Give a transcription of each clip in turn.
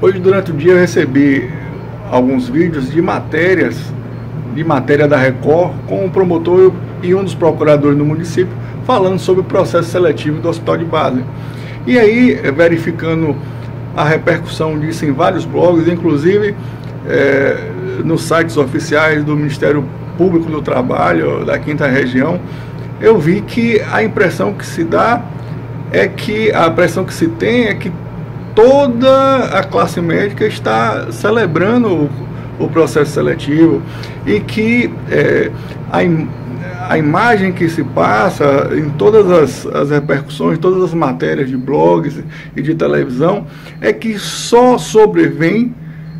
Hoje durante o dia eu recebi alguns vídeos de matérias, de matéria da Record, com o um promotor e um dos procuradores do município falando sobre o processo seletivo do Hospital de Base. E aí, eh, verificando a repercussão disso em vários blogs, inclusive é, nos sites oficiais do Ministério Público do Trabalho, da Quinta Região, eu vi que a impressão que se dá é que a pressão que se tem é que toda a classe médica está celebrando o, o processo seletivo e que é, a, im a imagem que se passa em todas as, as repercussões, todas as matérias de blogs e de televisão, é que só sobrevém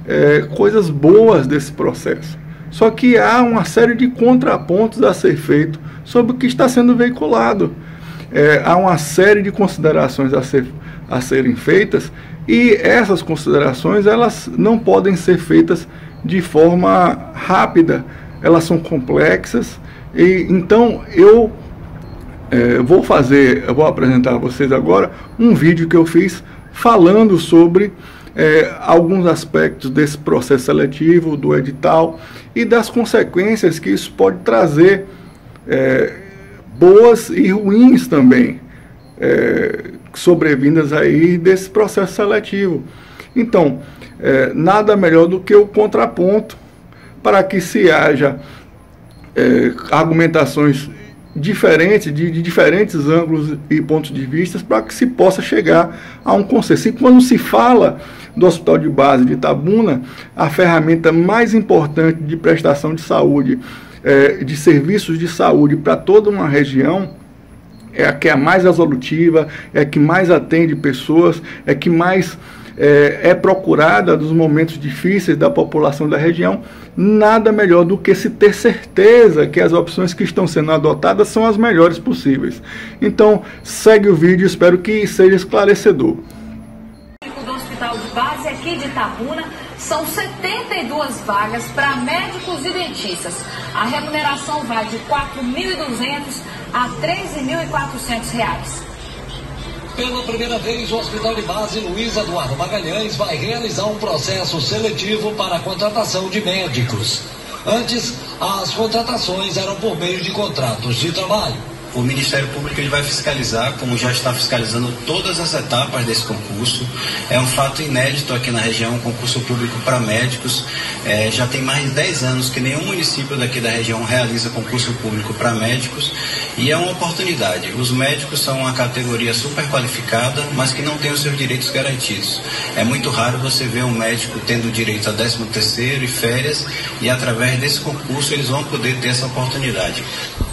é, coisas boas desse processo. Só que há uma série de contrapontos a ser feito sobre o que está sendo veiculado. É, há uma série de considerações a ser feitas a serem feitas e essas considerações elas não podem ser feitas de forma rápida, elas são complexas e então eu é, vou fazer, eu vou apresentar a vocês agora um vídeo que eu fiz falando sobre é, alguns aspectos desse processo seletivo, do edital e das consequências que isso pode trazer, é, boas e ruins também. É, sobrevindas aí desse processo seletivo. Então, é, nada melhor do que o contraponto para que se haja é, argumentações diferentes, de, de, diferentes ângulos e pontos de vista, para que se possa chegar a um consenso. E quando se fala do Hospital de Base de Itabuna, a ferramenta mais importante de prestação de saúde, é, de serviços de saúde para toda uma região, é a que é a mais resolutiva, é a que mais atende pessoas, é que mais é, é, procurada nos momentos difíceis da população da região, nada melhor do que se ter certeza que as opções que estão sendo adotadas são as melhores possíveis. Então, segue o vídeo, espero que seja esclarecedor. Do Hospital de Base aqui de Itabuna, são 72 vagas para médicos e dentistas. A remuneração vai de 4.200 a 13.400 reais. Pela primeira vez, o Hospital de Base Luiz Eduardo Magalhães vai realizar um processo seletivo para a contratação de médicos. Antes, as contratações eram por meio de contratos de trabalho o Ministério Público ele vai fiscalizar, como já está fiscalizando todas as etapas desse concurso. É um fato inédito aqui na região, um concurso público para médicos. É, já tem mais de 10 anos que nenhum município daqui da região realiza concurso público para médicos e é uma oportunidade. Os médicos são uma categoria super qualificada, mas que não tem os seus direitos garantidos. É muito raro você ver um médico tendo direito a 13 terceiro e férias e através desse concurso eles vão poder ter essa oportunidade.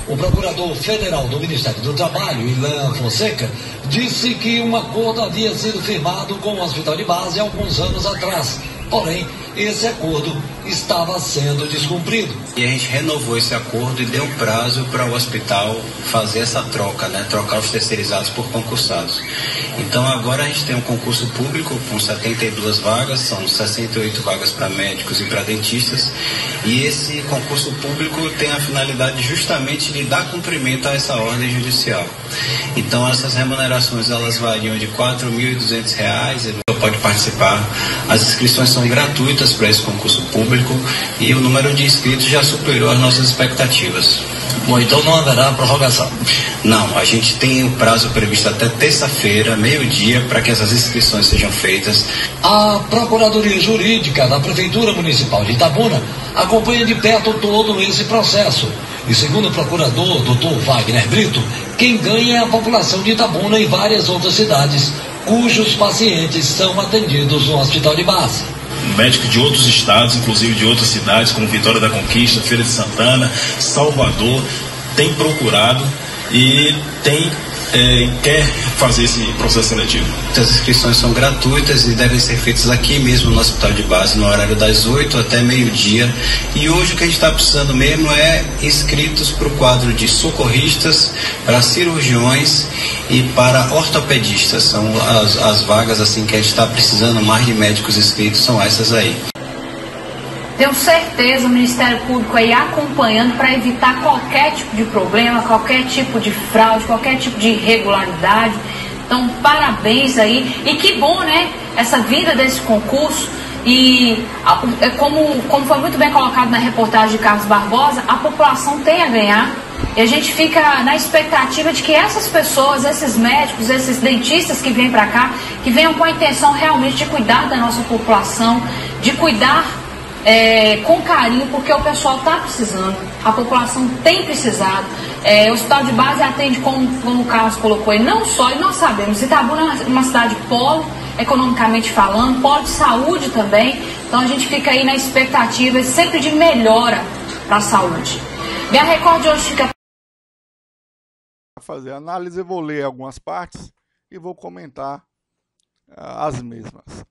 O procurador federal do Ministério do Trabalho, Ilan Fonseca, disse que um acordo havia sido firmado com o hospital de base alguns anos atrás. Porém, esse acordo estava sendo descumprido. E a gente renovou esse acordo e deu prazo para o hospital fazer essa troca, né? Trocar os terceirizados por concursados. Então agora a gente tem um concurso público com 72 vagas, são 68 vagas para médicos e para dentistas. E esse concurso público tem a finalidade justamente de dar cumprimento a essa ordem judicial. Então essas remunerações operações elas variam de R$ 4.200. Pode participar. As inscrições são gratuitas para esse concurso público e o número de inscritos já superou as nossas expectativas. Bom, então não haverá prorrogação? Não, a gente tem o um prazo previsto até terça-feira, meio-dia, para que essas inscrições sejam feitas. A Procuradoria Jurídica da Prefeitura Municipal de Itabuna acompanha de perto todo esse processo e segundo o procurador, doutor Wagner Brito, quem ganha é a população de Itabuna e várias outras cidades, cujos pacientes são atendidos no hospital de base. Médicos de outros estados, inclusive de outras cidades, como Vitória da Conquista, Feira de Santana, Salvador, têm procurado e têm é, quer fazer esse processo seletivo? As inscrições são gratuitas e devem ser feitas aqui mesmo no Hospital de Base, no horário das 8 até meio-dia. E hoje o que a gente está precisando mesmo é inscritos para o quadro de socorristas, para cirurgiões e para ortopedistas. São as, as vagas assim que a gente está precisando mais de médicos inscritos, são essas aí. Tenho certeza o Ministério Público aí acompanhando para evitar qualquer tipo de problema, qualquer tipo de fraude, qualquer tipo de irregularidade. Então, parabéns aí. E que bom, né? Essa vinda desse concurso. E é como, como foi muito bem colocado na reportagem de Carlos Barbosa, a população tem a ganhar. E a gente fica na expectativa de que essas pessoas, esses médicos, esses dentistas que vêm para cá, que venham com a intenção realmente de cuidar da nossa população, de cuidar é, com carinho, porque o pessoal está precisando, a população tem precisado. É, o hospital de base atende, como, como o Carlos colocou, e não só, e nós sabemos, Itabuna é uma cidade polo, economicamente falando, polo de saúde também, então a gente fica aí na expectativa sempre de melhora para a saúde. Minha Record de hoje fica. Fazer análise, vou ler algumas partes e vou comentar ah, as mesmas.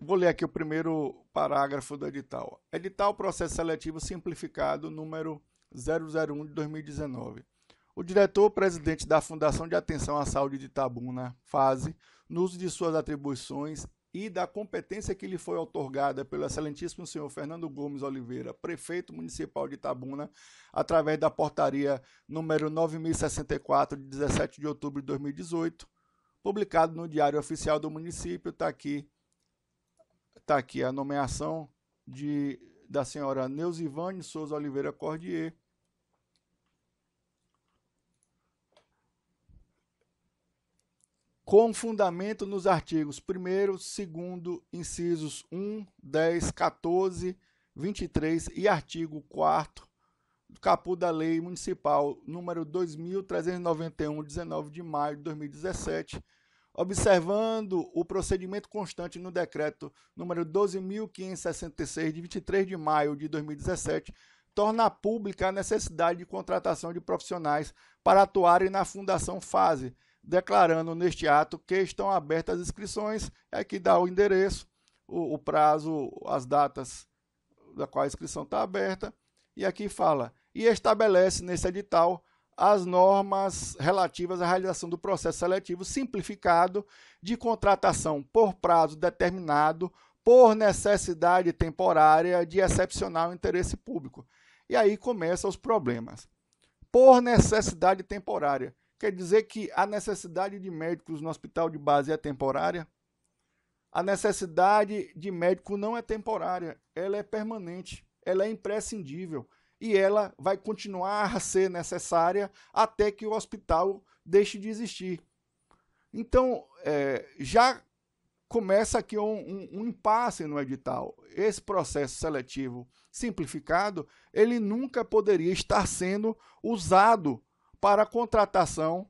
Vou ler aqui o primeiro parágrafo do edital. Edital Processo Seletivo Simplificado número 001 de 2019. O diretor-presidente da Fundação de Atenção à Saúde de Itabuna, FASE, no uso de suas atribuições e da competência que lhe foi otorgada pelo excelentíssimo senhor Fernando Gomes Oliveira, prefeito municipal de Itabuna, através da portaria número 9064 de 17 de outubro de 2018, publicado no Diário Oficial do município, está aqui Está aqui a nomeação de, da senhora Neusivane Souza Oliveira Cordier. Com fundamento nos artigos 1, 2, incisos 1, 10, 14, 23 e artigo 4 do caput da Lei Municipal número 2391, 19 de maio de 2017 observando o procedimento constante no decreto número 12.566, de 23 de maio de 2017, torna pública a necessidade de contratação de profissionais para atuarem na Fundação Fase, declarando neste ato que estão abertas as inscrições, aqui é dá o endereço, o, o prazo, as datas da qual a inscrição está aberta, e aqui fala, e estabelece nesse edital as normas relativas à realização do processo seletivo simplificado de contratação por prazo determinado, por necessidade temporária de excepcional interesse público. E aí começam os problemas. Por necessidade temporária. Quer dizer que a necessidade de médicos no hospital de base é temporária? A necessidade de médico não é temporária, ela é permanente, ela é imprescindível e ela vai continuar a ser necessária até que o hospital deixe de existir. Então, é, já começa aqui um, um, um, impasse no edital. Esse processo seletivo simplificado, ele nunca poderia estar sendo usado para a contratação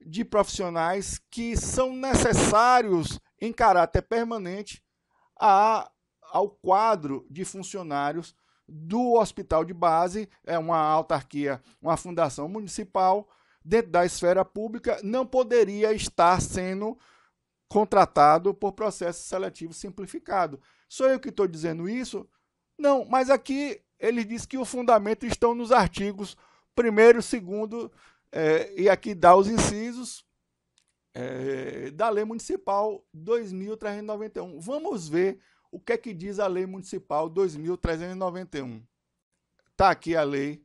de profissionais que são necessários em caráter permanente a, ao quadro de funcionários do hospital de base, é uma autarquia, uma fundação municipal, dentro da esfera pública, não poderia estar sendo contratado por processo seletivo simplificado. Sou eu que estou dizendo isso? Não, mas aqui ele diz que o fundamento estão nos artigos 1 e 2, é, e aqui dá os incisos é, da Lei Municipal 2391. Vamos ver o que é que diz a Lei Municipal 2391? Está aqui a Lei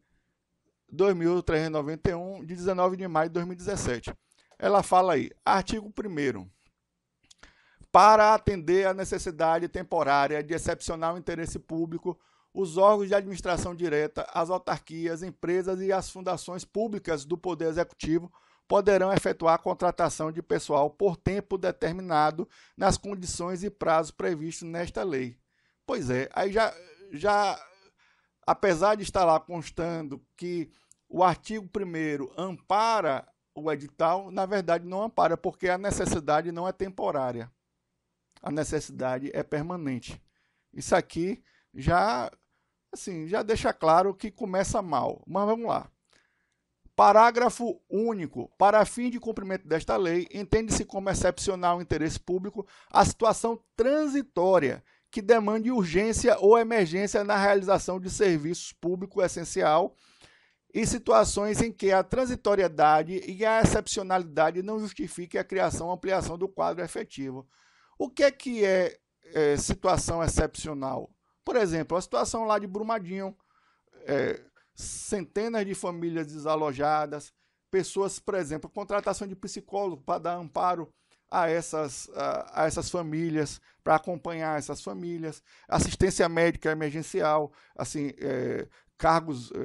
2391, de 19 de maio de 2017. Ela fala aí, artigo 1. Para atender à necessidade temporária de excepcional interesse público, os órgãos de administração direta, as autarquias, empresas e as fundações públicas do Poder Executivo poderão efetuar a contratação de pessoal por tempo determinado nas condições e prazos previstos nesta lei. Pois é, aí já, já apesar de estar lá constando que o artigo 1 ampara o edital, na verdade não ampara, porque a necessidade não é temporária. A necessidade é permanente. Isso aqui já assim, já deixa claro que começa mal. Mas vamos lá. Parágrafo único. Para fim de cumprimento desta lei, entende-se como excepcional o interesse público a situação transitória que demande urgência ou emergência na realização de serviços público essencial e situações em que a transitoriedade e a excepcionalidade não justifiquem a criação ou ampliação do quadro efetivo. O que é que é, é situação excepcional? Por exemplo, a situação lá de Brumadinho, é, centenas de famílias desalojadas, pessoas, por exemplo, contratação de psicólogo para dar amparo a essas, a, a essas famílias, para acompanhar essas famílias, assistência médica emergencial, assim, é, cargos, é,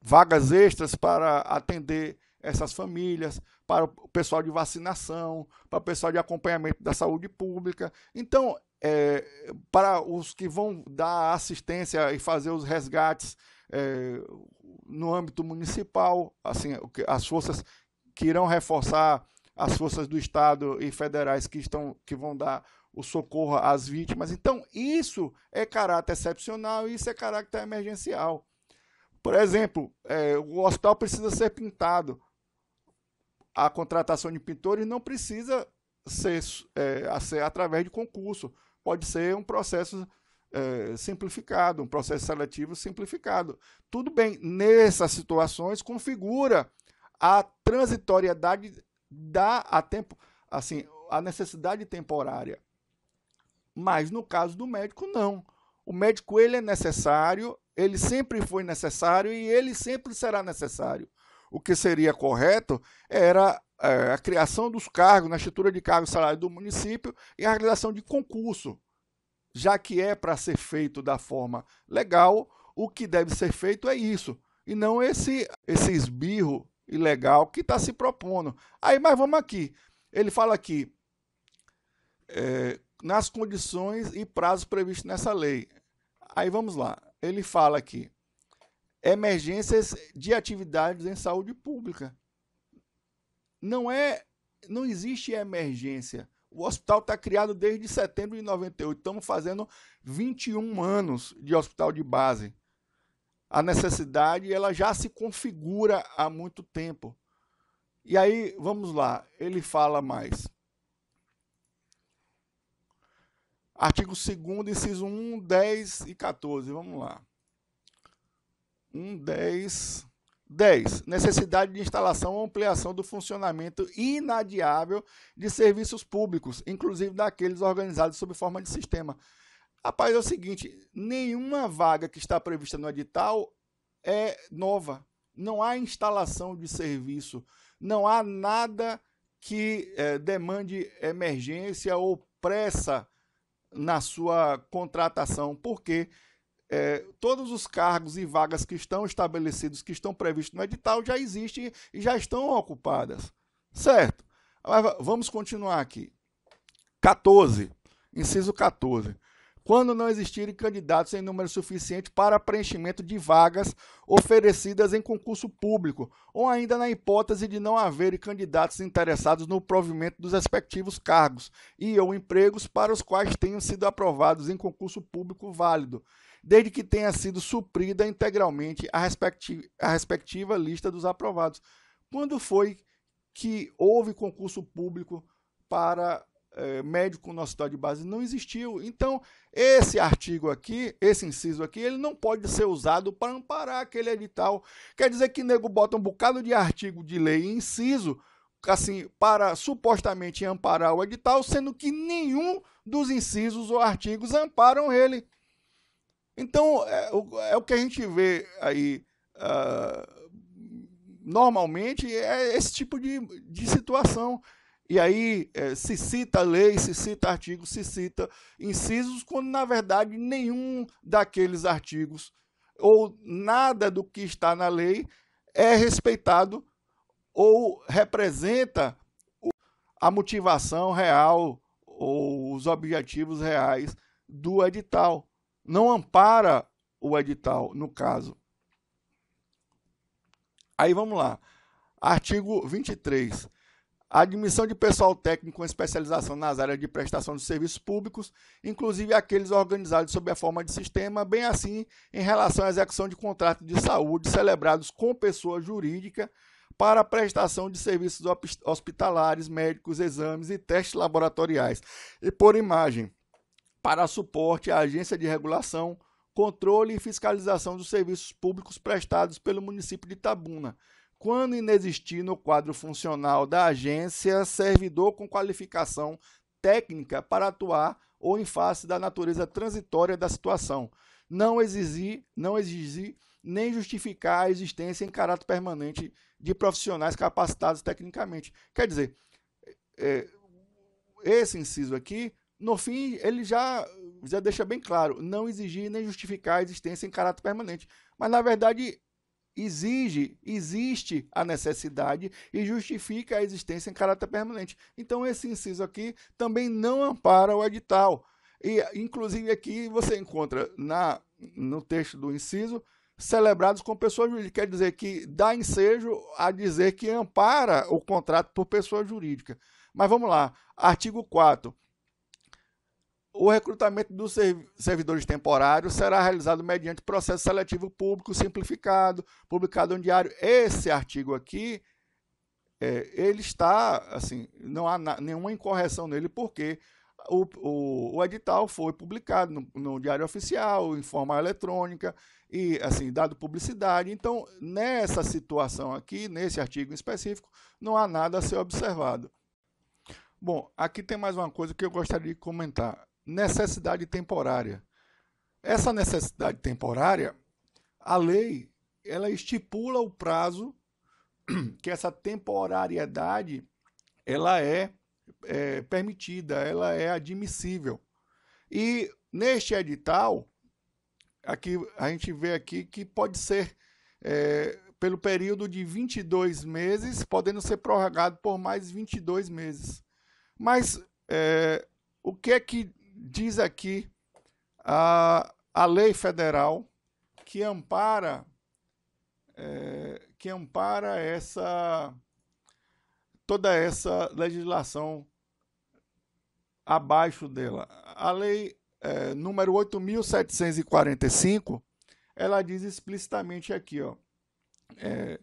vagas extras para atender essas famílias, para o pessoal de vacinação, para o pessoal de acompanhamento da saúde pública. Então, é, para os que vão dar assistência e fazer os resgates é, no âmbito municipal, assim, as forças que irão reforçar as forças do Estado e federais que, estão, que vão dar o socorro às vítimas. Então, isso é caráter excepcional e isso é caráter emergencial. Por exemplo, é, o hospital precisa ser pintado. A contratação de pintores não precisa ser, é, ser através de concurso pode ser um processo é, simplificado, um processo seletivo simplificado. Tudo bem, nessas situações configura a transitoriedade da a tempo, assim, a necessidade temporária. Mas no caso do médico não. O médico ele é necessário, ele sempre foi necessário e ele sempre será necessário. O que seria correto era é, a criação dos cargos, na estrutura de cargos e salário do município e a realização de concurso, já que é para ser feito da forma legal, o que deve ser feito é isso, e não esse, esse esbirro ilegal que está se propondo. Aí, mas vamos aqui. Ele fala aqui, é, nas condições e prazos previstos nessa lei. Aí vamos lá. Ele fala aqui, emergências de atividades em saúde pública não é, não existe emergência. O hospital está criado desde setembro de 98. Estamos fazendo 21 anos de hospital de base. A necessidade ela já se configura há muito tempo. E aí, vamos lá, ele fala mais. Artigo 2 inciso 1, 10 e 14. Vamos lá. 1, 10 10. Necessidade de instalação ou ampliação do funcionamento inadiável de serviços públicos, inclusive daqueles organizados sob forma de sistema. Rapaz, é o seguinte: nenhuma vaga que está prevista no edital é nova. Não há instalação de serviço, não há nada que eh, demande emergência ou pressa na sua contratação. Por quê? Porque é, todos os cargos e vagas que estão estabelecidos, que estão previstos no edital, já existem e já estão ocupadas. Certo? Mas vamos continuar aqui. 14. Inciso 14. Quando não existirem candidatos em número suficiente para preenchimento de vagas oferecidas em concurso público, ou ainda na hipótese de não haver candidatos interessados no provimento dos respectivos cargos e ou empregos para os quais tenham sido aprovados em concurso público válido, desde que tenha sido suprida integralmente a respectiva, a respectiva lista dos aprovados. Quando foi que houve concurso público para eh, médico na hospital de base? Não existiu. Então, esse artigo aqui, esse inciso aqui, ele não pode ser usado para amparar aquele edital. Quer dizer que nego bota um bocado de artigo de lei e inciso assim, para supostamente amparar o edital, sendo que nenhum dos incisos ou artigos amparam ele. Então, é, é o que a gente vê aí uh, normalmente, é esse tipo de, de situação. E aí é, se cita lei, se cita artigo, se cita incisos, quando na verdade nenhum daqueles artigos ou nada do que está na lei é respeitado ou representa a motivação real ou os objetivos reais do edital não ampara o edital, no caso. Aí vamos lá. Artigo 23. A admissão de pessoal técnico com especialização nas áreas de prestação de serviços públicos, inclusive aqueles organizados sob a forma de sistema, bem assim em relação à execução de contratos de saúde celebrados com pessoa jurídica para prestação de serviços hospitalares, médicos, exames e testes laboratoriais. E por imagem para suporte à Agência de Regulação, Controle e Fiscalização dos Serviços Públicos prestados pelo município de Itabuna, quando inexistir no quadro funcional da agência servidor com qualificação técnica para atuar ou em face da natureza transitória da situação, não exigir, não exigir nem justificar a existência em caráter permanente de profissionais capacitados tecnicamente. Quer dizer, é, esse inciso aqui no fim, ele já, já deixa bem claro: não exigir nem justificar a existência em caráter permanente. Mas, na verdade, exige, existe a necessidade e justifica a existência em caráter permanente. Então, esse inciso aqui também não ampara o edital. E, inclusive, aqui você encontra na, no texto do inciso celebrados com pessoa jurídica. Quer dizer que dá ensejo a dizer que ampara o contrato por pessoa jurídica. Mas vamos lá. Artigo 4. O recrutamento dos servidores temporários será realizado mediante processo seletivo público simplificado, publicado em diário. Esse artigo aqui, é, ele está, assim, não há nenhuma incorreção nele, porque o, o, o edital foi publicado no, no, diário oficial, em forma eletrônica, e, assim, dado publicidade. Então, nessa situação aqui, nesse artigo específico, não há nada a ser observado. Bom, aqui tem mais uma coisa que eu gostaria de comentar necessidade temporária. Essa necessidade temporária, a lei, ela estipula o prazo que essa temporariedade ela é, é permitida, ela é admissível. E neste edital, aqui a gente vê aqui que pode ser é, pelo período de 22 meses, podendo ser prorrogado por mais 22 meses. Mas é, o que é que diz aqui a, a lei federal que ampara é, que ampara essa toda essa legislação abaixo dela. A lei é, número 8.745, ela diz explicitamente aqui, ó, é,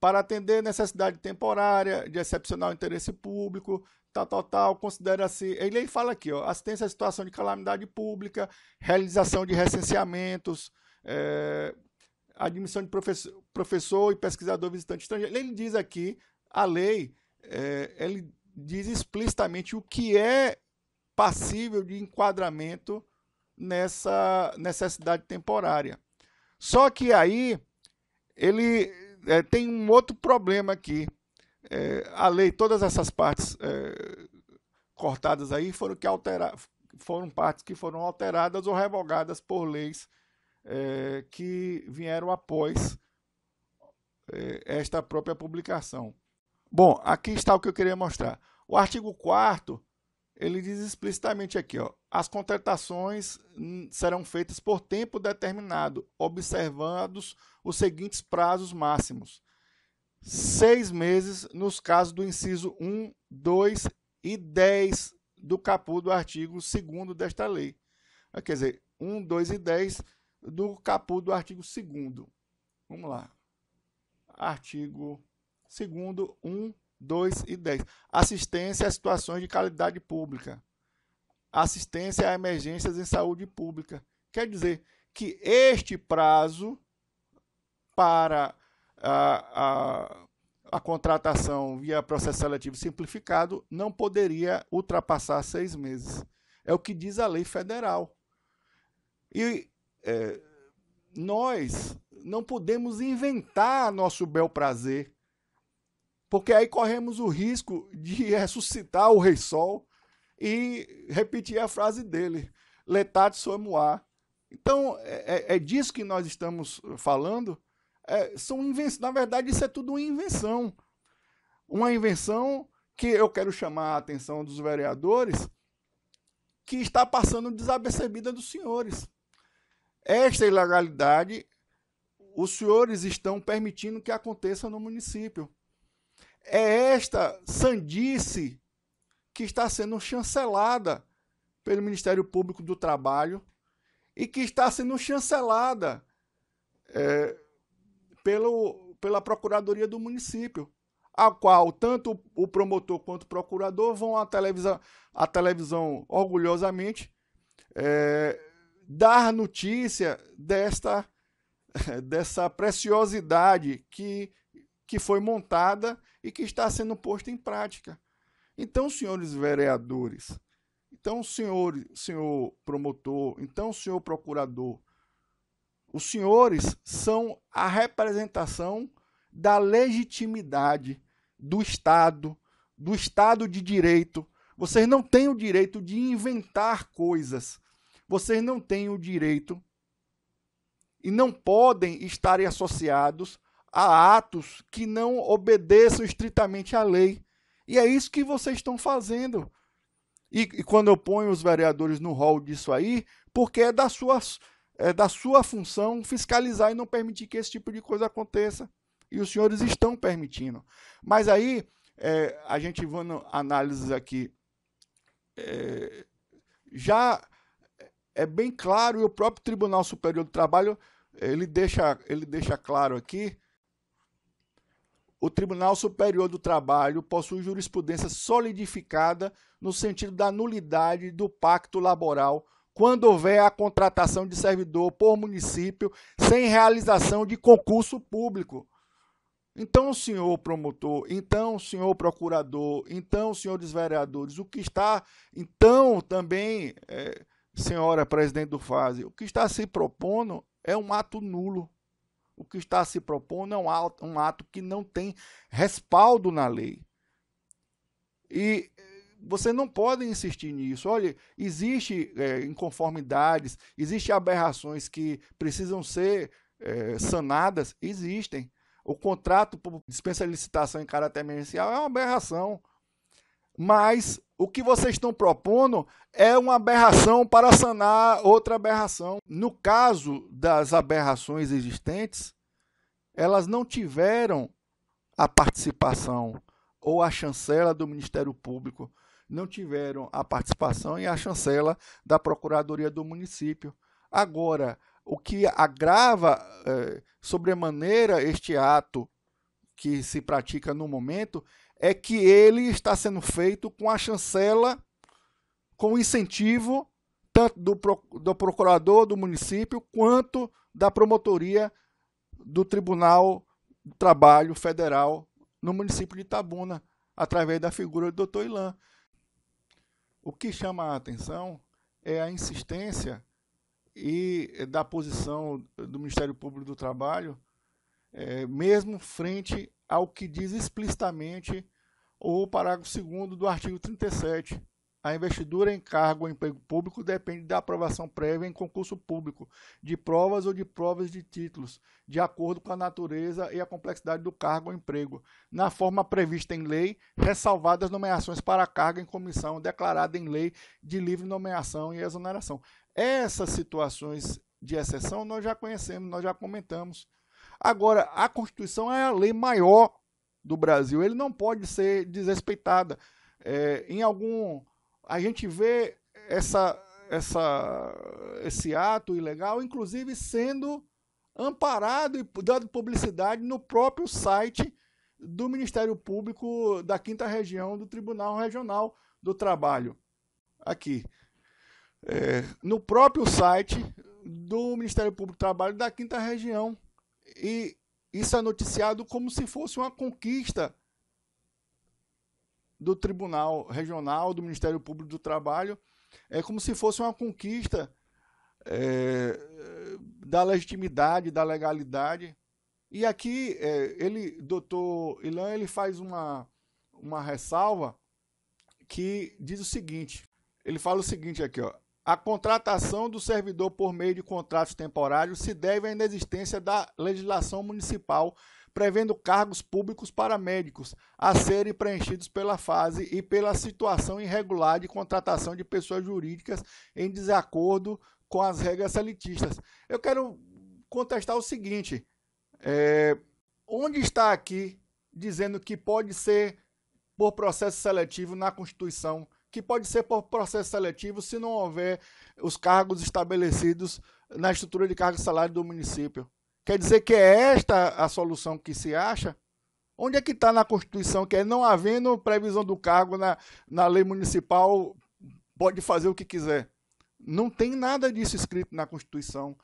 para atender necessidade temporária de excepcional interesse público, tal, tal, tal, considera-se. Assim. Ele aí fala aqui, ó, assistência à situação de calamidade pública, realização de recenseamentos, é, admissão de professor, professor e pesquisador visitante estrangeiro. Ele diz aqui, a lei, é, ele diz explicitamente o que é passível de enquadramento nessa necessidade temporária. Só que aí ele é, tem um outro problema aqui é, a lei, todas essas partes é, cortadas aí foram, que altera, foram partes que foram alteradas ou revogadas por leis é, que vieram após é, esta própria publicação. Bom, aqui está o que eu queria mostrar. O artigo 4 ele diz explicitamente aqui, ó, as contratações serão feitas por tempo determinado, observados os seguintes prazos máximos seis meses nos casos do inciso 1, 2 e 10 do caput do artigo 2 desta lei. Ah, quer dizer, 1, 2 e 10 do caput do artigo 2 Vamos lá. Artigo 2 1, 2 e 10. Assistência a situações de qualidade pública. Assistência a emergências em saúde pública. Quer dizer que este prazo para a, a, a contratação via processo seletivo simplificado não poderia ultrapassar seis meses. É o que diz a lei federal. E é, nós não podemos inventar nosso bel prazer, porque aí corremos o risco de ressuscitar o Rei Sol e repetir a frase dele: Letat sois Então, é, é, é disso que nós estamos falando é, são invenções. Na verdade, isso é tudo uma invenção. Uma invenção que eu quero chamar a atenção dos vereadores que está passando desapercebida dos senhores. Esta ilegalidade, os senhores estão permitindo que aconteça no município. É esta sandice que está sendo chancelada pelo Ministério Público do Trabalho e que está sendo chancelada é, pelo, pela Procuradoria do município, a qual tanto o promotor quanto o procurador vão à televisão, à televisão orgulhosamente é, dar notícia desta dessa preciosidade que, que foi montada e que está sendo posta em prática. Então, senhores vereadores, então, senhor, senhor promotor, então, senhor procurador, os senhores são a representação da legitimidade do Estado, do Estado de direito. Vocês não têm o direito de inventar coisas. Vocês não têm o direito e não podem estar associados a atos que não obedeçam estritamente à lei. E é isso que vocês estão fazendo. E, e, quando eu ponho os vereadores no rol disso aí, porque é da sua, é, da sua função fiscalizar e não permitir que esse tipo de coisa aconteça. E os senhores estão permitindo. Mas aí, é, a gente vendo análises aqui, é, já é bem claro, e o próprio Tribunal Superior do Trabalho, ele deixa, ele deixa claro aqui, o Tribunal Superior do Trabalho possui jurisprudência solidificada no sentido da nulidade do pacto laboral quando houver a contratação de servidor por município sem realização de concurso público. Então, senhor promotor, então, senhor procurador, então, senhores vereadores, o que está, então, também, é, senhora presidente do FASE, o que está se propondo é um ato nulo. O que está se propondo é um ato, um ato que não tem respaldo na lei. E você não pode insistir nisso. Olha, existe é, inconformidades, existe aberrações que precisam ser é, sanadas, existem. O contrato por dispensa de licitação em caráter emergencial é uma aberração. Mas o que vocês estão propondo é uma aberração para sanar outra aberração. No caso das aberrações existentes, elas não tiveram a participação ou a chancela do Ministério Público não tiveram a participação e a chancela da Procuradoria do município. Agora, o que agrava eh, sobremaneira este ato que se pratica no momento é que ele está sendo feito com a chancela, com incentivo tanto do, do procurador do município quanto da promotoria do Tribunal do Trabalho Federal no município de Itabuna, através da figura do doutor Ilan. O que chama a atenção é a insistência e da posição do Ministério Público do Trabalho, é, mesmo frente ao que diz explicitamente o parágrafo 2 do artigo 37, a investidura em cargo ou emprego público depende da aprovação prévia em concurso público, de provas ou de provas de títulos, de acordo com a natureza e a complexidade do cargo ou emprego, na forma prevista em lei, ressalvadas nomeações para cargo em comissão declarada em lei de livre nomeação e exoneração. Essas situações de exceção nós já conhecemos, nós já comentamos. Agora, a Constituição é a lei maior do Brasil, ele não pode ser desrespeitada. É, em algum a gente vê essa, essa, esse ato ilegal, inclusive sendo amparado e dado publicidade no próprio site do Ministério Público da Quinta Região do Tribunal Regional do Trabalho. Aqui. É, no próprio site do Ministério Público do Trabalho da Quinta Região. E isso é noticiado como se fosse uma conquista do Tribunal Regional, do Ministério Público do Trabalho, é como se fosse uma conquista é, da legitimidade, da legalidade. E aqui, é, ele, doutor Ilan, ele faz uma, uma ressalva que diz o seguinte, ele fala o seguinte aqui, ó, a contratação do servidor por meio de contratos temporários se deve à inexistência da legislação municipal prevendo cargos públicos para médicos a serem preenchidos pela fase e pela situação irregular de contratação de pessoas jurídicas em desacordo com as regras elitistas. Eu quero contestar o seguinte: é, onde está aqui dizendo que pode ser por processo seletivo na Constituição, que pode ser por processo seletivo se não houver os cargos estabelecidos na estrutura de cargo e salário do município? Quer dizer que é esta a solução que se acha? Onde é que está na Constituição que é não havendo previsão do cargo na, na lei municipal, pode fazer o que quiser? Não tem nada disso escrito na Constituição.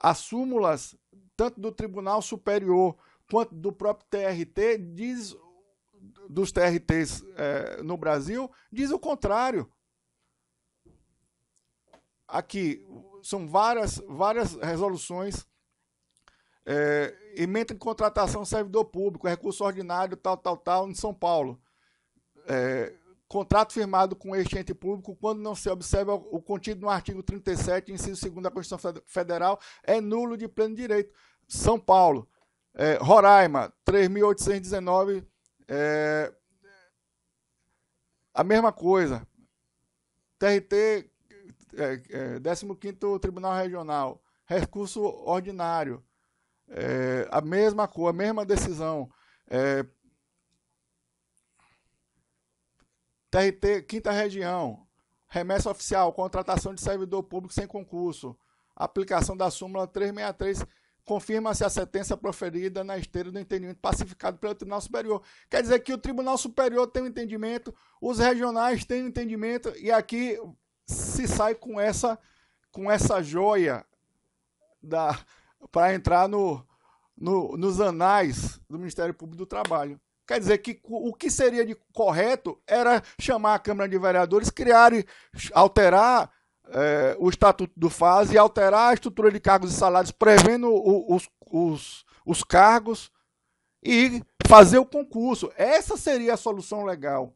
As súmulas, tanto do Tribunal Superior quanto do próprio TRT, diz, dos TRTs é, no Brasil, diz o contrário. Aqui são várias, várias resoluções é, emenda em contratação servidor público, recurso ordinário, tal, tal, tal, em São Paulo. É, contrato firmado com este ente público, quando não se observa o contido no artigo 37, inciso 2 da Constituição Federal, é nulo de pleno direito. São Paulo. É, Roraima, 3.819. É, a mesma coisa. TRT, é, é, 15 Tribunal Regional, recurso ordinário é, a mesma cor, a mesma decisão. É, TRT, quinta região, remessa oficial, contratação de servidor público sem concurso, aplicação da súmula 363, confirma-se a sentença proferida na esteira do entendimento pacificado pelo Tribunal Superior. Quer dizer que o Tribunal Superior tem um entendimento, os regionais têm um entendimento, e aqui se sai com essa, com essa joia da, para entrar no, no, nos anais do Ministério Público do Trabalho. Quer dizer que o que seria de correto era chamar a Câmara de Vereadores, criar e alterar é, o estatuto do FAS e alterar a estrutura de cargos e salários, prevendo o, os, os, os cargos e fazer o concurso. Essa seria a solução legal.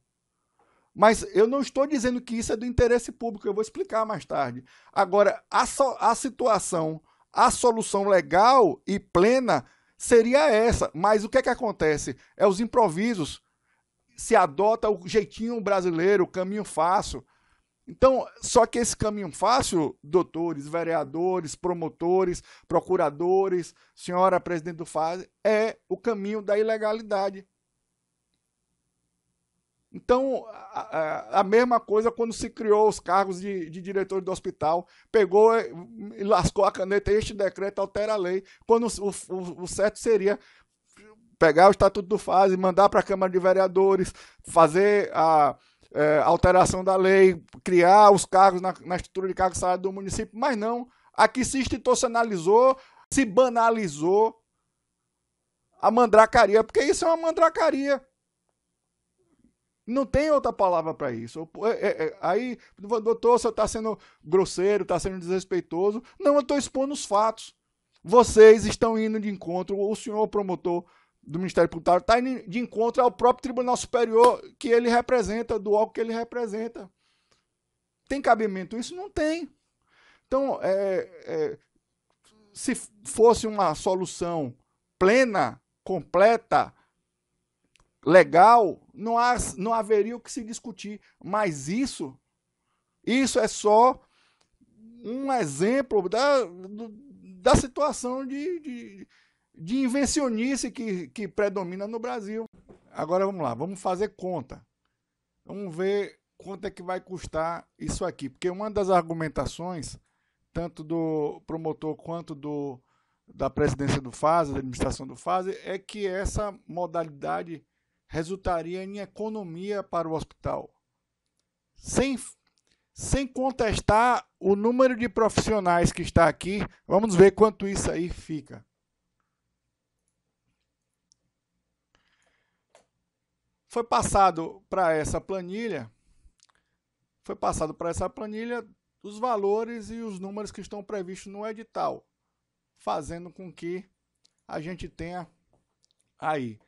Mas eu não estou dizendo que isso é do interesse público, eu vou explicar mais tarde. Agora, a, so, a situação a solução legal e plena seria essa. Mas o que é que acontece? É os improvisos. Se adota o jeitinho brasileiro, o caminho fácil. Então, só que esse caminho fácil, doutores, vereadores, promotores, procuradores, senhora presidente do FASE, é o caminho da ilegalidade. Então, a, a, mesma coisa quando se criou os cargos de, de diretor do hospital, pegou eh, e lascou a caneta, este decreto altera a lei, quando o, o, o certo seria pegar o Estatuto do FASE, mandar para a Câmara de Vereadores, fazer a é, alteração da lei, criar os cargos na, na estrutura de cargos salário do município, mas não, aqui se institucionalizou, se banalizou a mandracaria, porque isso é uma mandracaria. Não tem outra palavra para isso. É, é, é, aí, doutor, você está sendo grosseiro, está sendo desrespeitoso. Não, eu estou expondo os fatos. Vocês estão indo de encontro, o senhor promotor do Ministério Público está tá indo de encontro ao próprio Tribunal Superior que ele representa, do órgão que ele representa. Tem cabimento isso? Não tem. Então, é, é, se fosse uma solução plena, completa, legal, não, há, não haveria o que se discutir. Mas isso, isso é só um exemplo da, da situação de, de, de invencionice que, que predomina no Brasil. Agora vamos lá, vamos fazer conta. Vamos ver quanto é que vai custar isso aqui. Porque uma das argumentações, tanto do promotor quanto do, da presidência do FASE, da administração do FASE, é que essa modalidade resultaria em economia para o hospital. Sem, sem contestar o número de profissionais que está aqui, vamos ver quanto isso aí fica. Foi passado para essa planilha, foi passado para essa planilha os valores e os números que estão previstos no edital, fazendo com que a gente tenha aí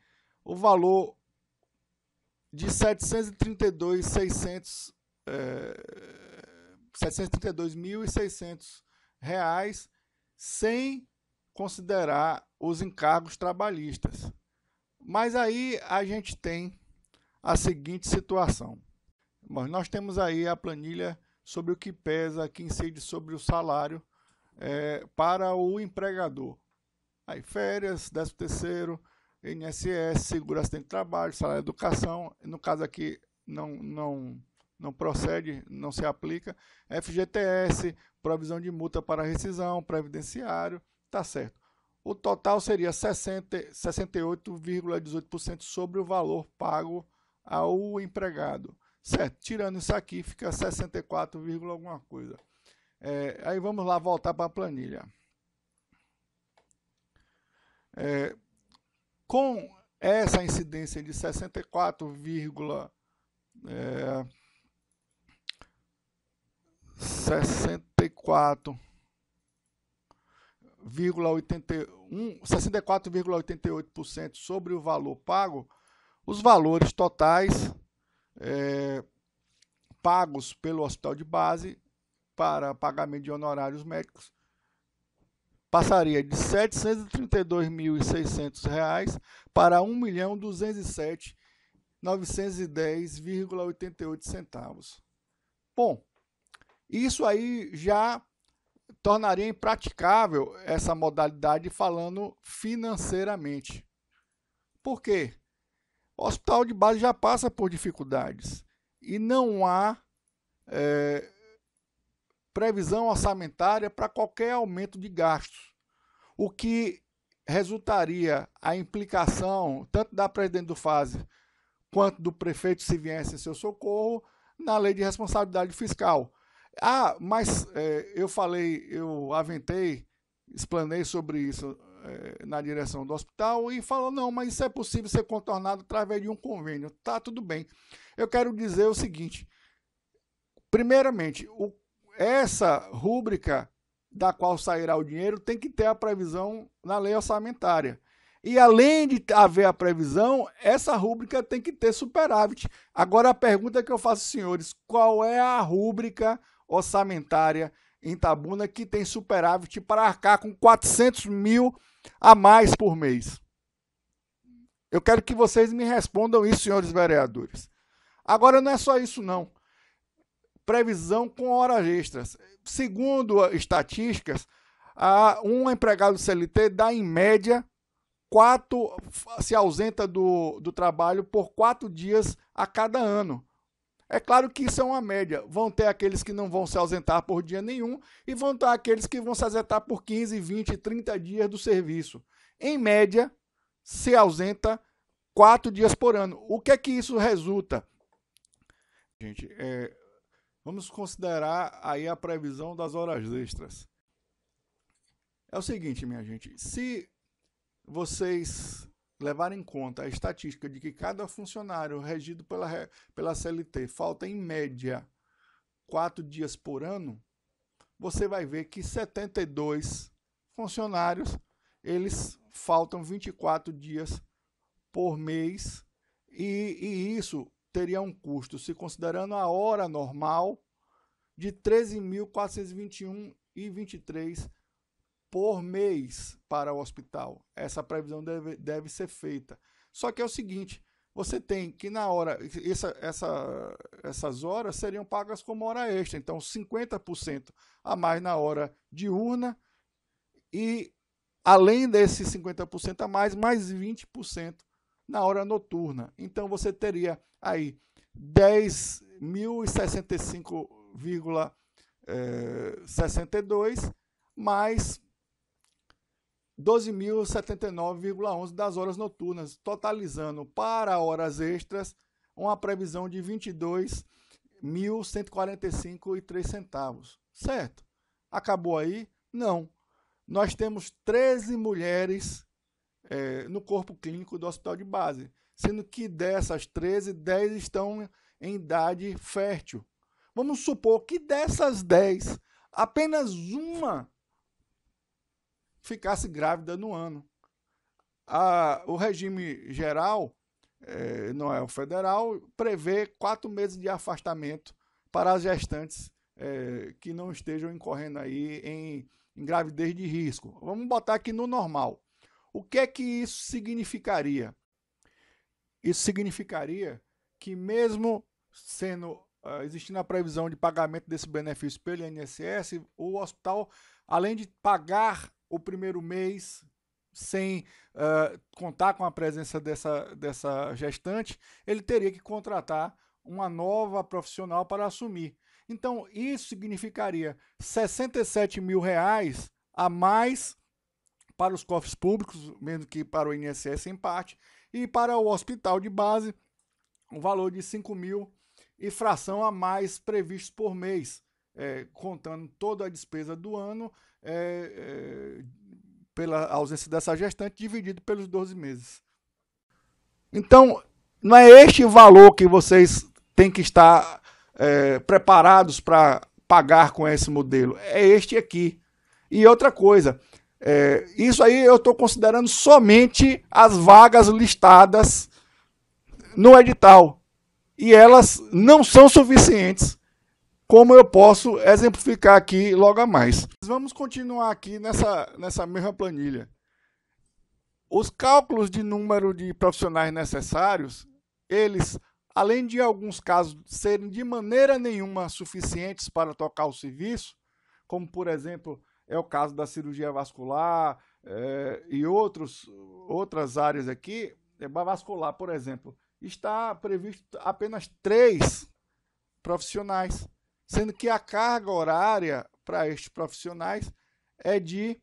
o valor de 732.600 é, 732.600 reais sem considerar os encargos trabalhistas. Mas aí a gente tem a seguinte situação. Nós temos aí a planilha sobre o que pesa, que incide sobre o salário é, para o empregador. Aí férias, 13 terceiro, INSS, Segurança de Trabalho, Salário de Educação, no caso aqui não, não, não procede, não se aplica, FGTS, provisão de multa para rescisão, previdenciário, tá certo. O total seria 68,18% sobre o valor pago ao empregado. Certo, tirando isso aqui, fica 64, alguma coisa. É, aí vamos lá voltar para a planilha. É, com essa incidência de 64, é, 64 64,88% sobre o valor pago, os valores totais é, pagos pelo hospital de base para pagamento de honorários médicos passaria de R$ 732.600 para R$ 1.207.910,88 centavos. Bom, isso aí já tornaria impraticável essa modalidade falando financeiramente. Por quê? O hospital de base já passa por dificuldades e não há é, previsão orçamentária para qualquer aumento de gastos, o que resultaria a implicação tanto da presidente do FASE quanto do prefeito se viesse em seu socorro na lei de responsabilidade fiscal. Ah, mas é, eu falei, eu aventei, explanei sobre isso é, na direção do hospital e falou: não, mas isso é possível ser contornado através de um convênio. Tá, tudo bem. Eu quero dizer o seguinte: primeiramente, o essa rúbrica da qual sairá o dinheiro tem que ter a previsão na lei orçamentária. E além de haver a previsão, essa rúbrica tem que ter superávit. Agora a pergunta que eu faço, senhores, qual é a rúbrica orçamentária em Tabuna que tem superávit para arcar com 400 mil a mais por mês? Eu quero que vocês me respondam isso, senhores vereadores. Agora não é só isso não previsão com horas extras. Segundo estatísticas, um empregado CLT dá em média quatro se ausenta do, do trabalho por quatro dias a cada ano. É claro que isso é uma média. Vão ter aqueles que não vão se ausentar por dia nenhum e vão ter aqueles que vão se ausentar por 15, 20, 30 dias do serviço. Em média, se ausenta quatro dias por ano. O que é que isso resulta? Gente, é, Vamos considerar aí a previsão das horas extras. É o seguinte, minha gente, se vocês levarem em conta a estatística de que cada funcionário regido pela, pela CLT falta em média quatro dias por ano, você vai ver que 72 funcionários eles faltam 24 dias por mês e, e isso teria um custo, se considerando a hora normal, de 13.421,23 por mês para o hospital. Essa previsão deve, deve ser feita. Só que é o seguinte, você tem que na hora, essa, essa, essas horas seriam pagas como hora extra, então 50% a mais na hora diurna e além desses 50% a mais, mais 20% na hora noturna. Então você teria aí 10.065,62 eh, mais 12.079,11 das horas noturnas, totalizando para horas extras uma previsão de 22.145,03 centavos. Certo? Acabou aí? Não. Nós temos 13 mulheres é, no corpo clínico do hospital de base, sendo que dessas 13, 10 estão em idade fértil. Vamos supor que dessas 10, apenas uma ficasse grávida no ano. A, o regime geral, é, não é o federal, prevê quatro meses de afastamento para as gestantes é, que não estejam incorrendo aí em, em gravidez de risco. Vamos botar aqui no normal. O que é que isso significaria? Isso significaria que mesmo sendo uh, existindo a previsão de pagamento desse benefício pelo INSS, o hospital, além de pagar o primeiro mês sem uh, contar com a presença dessa, dessa gestante, ele teria que contratar uma nova profissional para assumir. Então, isso significaria 67 mil reais a mais para os cofres públicos, mesmo que para o INSS em parte, e para o hospital de base, um valor de 5 mil e fração a mais previstos por mês, é, contando toda a despesa do ano é, é, pela ausência dessa gestante, dividido pelos 12 meses. Então, não é este valor que vocês têm que estar é, preparados para pagar com esse modelo, é este aqui. E outra coisa, é, isso aí eu estou considerando somente as vagas listadas no edital. E elas não são suficientes, como eu posso exemplificar aqui logo a mais. Vamos continuar aqui nessa, nessa mesma planilha. Os cálculos de número de profissionais necessários, eles, além de alguns casos serem de maneira nenhuma suficientes para tocar o serviço, como por exemplo é o caso da cirurgia vascular é, e outros, outras áreas aqui, é, vascular, por exemplo, está previsto apenas três profissionais, sendo que a carga horária para estes profissionais é de